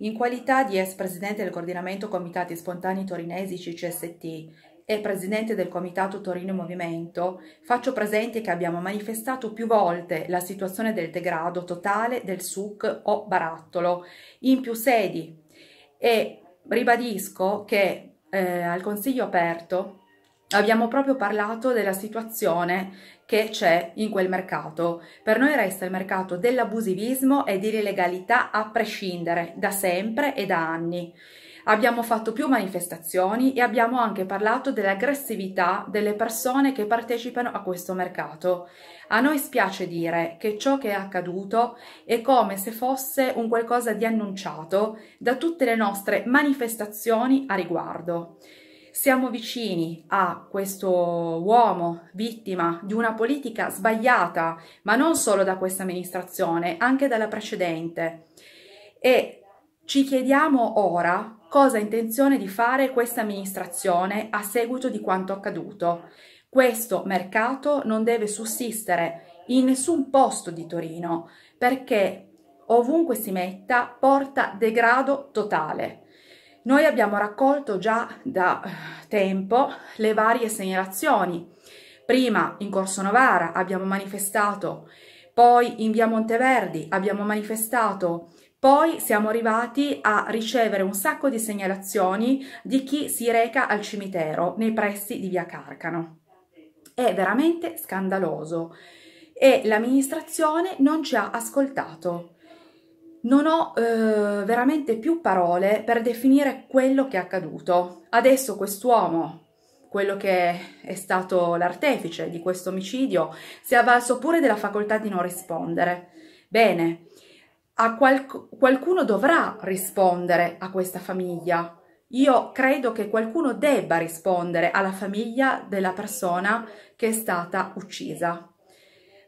In qualità di ex presidente del coordinamento Comitati Spontanei Torinesi CCST e presidente del Comitato Torino Movimento, faccio presente che abbiamo manifestato più volte la situazione del degrado totale del SUC o barattolo in più sedi e ribadisco che eh, al Consiglio aperto abbiamo proprio parlato della situazione che c'è in quel mercato. Per noi resta il mercato dell'abusivismo e dell'illegalità a prescindere, da sempre e da anni. Abbiamo fatto più manifestazioni e abbiamo anche parlato dell'aggressività delle persone che partecipano a questo mercato. A noi spiace dire che ciò che è accaduto è come se fosse un qualcosa di annunciato da tutte le nostre manifestazioni a riguardo. Siamo vicini a questo uomo vittima di una politica sbagliata, ma non solo da questa amministrazione, anche dalla precedente. E ci chiediamo ora cosa ha intenzione di fare questa amministrazione a seguito di quanto accaduto. Questo mercato non deve sussistere in nessun posto di Torino perché ovunque si metta porta degrado totale. Noi abbiamo raccolto già da eh, tempo le varie segnalazioni. Prima in Corso Novara abbiamo manifestato, poi in via Monteverdi abbiamo manifestato, poi siamo arrivati a ricevere un sacco di segnalazioni di chi si reca al cimitero nei pressi di via Carcano. È veramente scandaloso e l'amministrazione non ci ha ascoltato. Non ho eh, veramente più parole per definire quello che è accaduto. Adesso quest'uomo, quello che è stato l'artefice di questo omicidio, si è avvalso pure della facoltà di non rispondere. Bene, a qualc qualcuno dovrà rispondere a questa famiglia. Io credo che qualcuno debba rispondere alla famiglia della persona che è stata uccisa.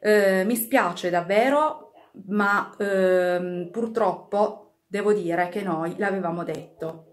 Eh, mi spiace davvero ma ehm, purtroppo devo dire che noi l'avevamo detto.